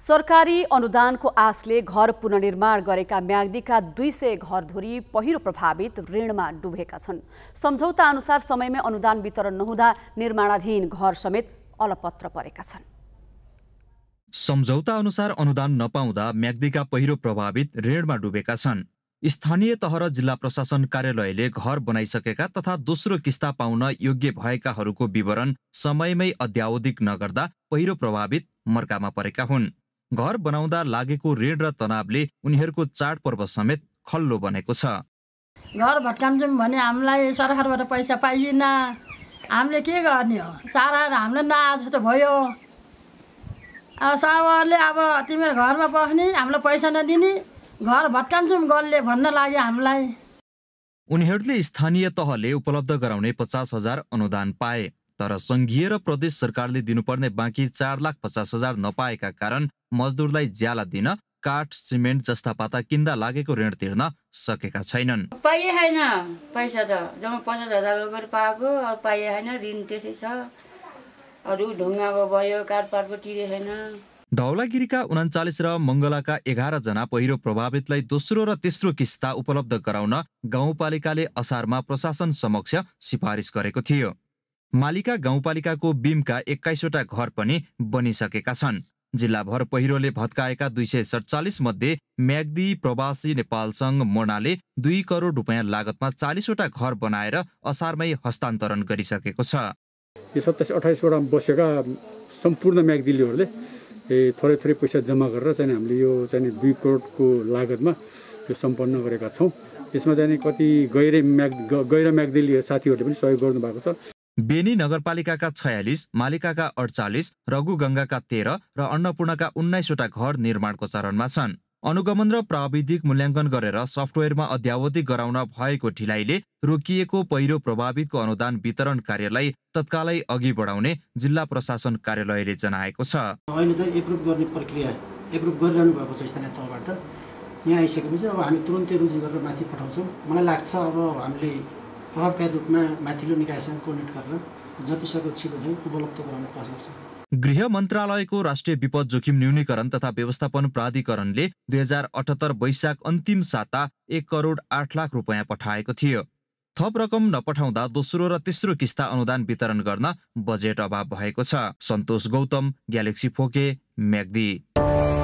सरकारी अनुदानको आशले घर पुननिर्माण गरेका म्याग्दीका दुई सय घरधुरी पहिरो प्रभावित ऋणमा डुबेका छन् सम्झौता अनुसार समयमै अनुदान वितरण नहुँदा निर्माणाधीन घर समेत अलपत्र परेका छन् सम्झौता अनुसार अनुदान नपाउँदा म्याग्दीका पहिरो प्रभावित ऋणमा डुबेका छन् स्थानीय तह र जिल्ला प्रशासन कार्यालयले घर बनाइसकेका तथा दोस्रो किस्ता पाउन योग्य भएकाहरूको विवरण समयमै अध्यावधिक नगर्दा पहिरो प्रभावित मर्कामा परेका हुन् घर बनाउँदा लागेको ऋण र तनावले उनीहरूको चाडपर्व समेत खल्लो बनेको छ घर भट्काउँछौँ भने हामीलाई सरकारबाट पैसा पाइएन हामीले के गर्ने हो चाराएर हामीलाई नआज त भयो अब सावरले अब तिमीहरू घरमा बस्ने हामीलाई पैसा नदिने घर भत्काउँछौँ गलले भन्न लाग्यो हामीलाई उनीहरूले स्थानीय तहले उपलब्ध गराउने पचास हजार अनुदान पाए तर सङ्घीय र प्रदेश सरकारले दिनुपर्ने बाँकी चार लाख पचास हजार नपाएका कारण मजदुरलाई ज्याला दिन काठ सिमेन्ट जस्ता पाता किन्दा लागेको ऋण तिर्न सकेका छैनन् पाइए पैसा त जम्मा पचास हजार पाएको पाइए ऋण त्यसै छ अरू ढुङ्गाको भयो तिरे छैन धौलागिरीका उनाचालिस र मङ्गलाका एघारजना पहिरो प्रभावितलाई दोस्रो र तेस्रो किस्ता उपलब्ध गराउन गाउँपालिकाले असारमा प्रशासन समक्ष सिफारिस गरेको थियो मालिका गाउँपालिकाको बिमका एक्काइसवटा घर पनि बनिसकेका छन् जिल्लाभर पहिरोले भत्काएका दुई सय सडचालिस मध्ये म्याग्दी प्रवासी नेपाल सङ्घ मोर्नाले दुई करोड रुपियाँ लागतमा चालिसवटा घर बनाएर असारमै हस्तान्तरण गरिसकेको छ यो सत्ताइस अठाइसवटा बसेका सम्पूर्ण म्याग्दीलीहरूले थोरै थोरै पैसा जम्मा गरेर चाहिँ हामीले यो चाहिँ दुई करोडको लागतमा यो सम्पन्न गरेका छौँ यसमा चाहिँ कति गैर म्याग गहिरो म्याग्दीली साथीहरूले पनि सहयोग गर्नुभएको छ बेनी नगरपालिकाका छयालिस मालिकाका अडचालिस रघुगङ्गाका तेह्र र अन्नपूर्णका उन्नाइसवटा घर निर्माणको चरणमा छन् अनुगमन र प्राविधिक मूल्याङ्कन गरेर सफ्टवेयरमा अध्यावधिक गराउन भएको ढिलाइले रोकिएको पहिरो प्रभावितको अनुदान वितरण कार्यलाई तत्कालै अघि बढाउने जिल्ला प्रशासन कार्यालयले जनाएको छ अहिले चाहिँ एप्रुभ गर्ने प्रक्रिया एप्रुभ गरिरहनु भएको छ स्थानीय तहबाट यहाँ आइसकेपछि अब हामी तुरन्तै रुजु गरेर माथि पठाउँछौँ मलाई लाग्छ अब हामीले प्रभावकारी रूपमा माथिल्लो निकायसँग कोर्डिनेट गरेर जतिसक्दो छिटो चाहिँ उपलब्ध गराउने प्रयास गर्छ गृह मन्त्रालयको राष्ट्रिय विपद जोखिम न्यूनीकरण तथा व्यवस्थापन प्राधिकरणले दुई हजार अठहत्तर वैशाख अन्तिम साता एक करोड आठ लाख रुपियाँ पठाएको थियो थप रकम नपठाउँदा दोस्रो र तेस्रो किस्ता अनुदान वितरण गर्न बजेट अभाव भएको छ सन्तोष गौतम ग्यालेक्सी फोके म्याग्दी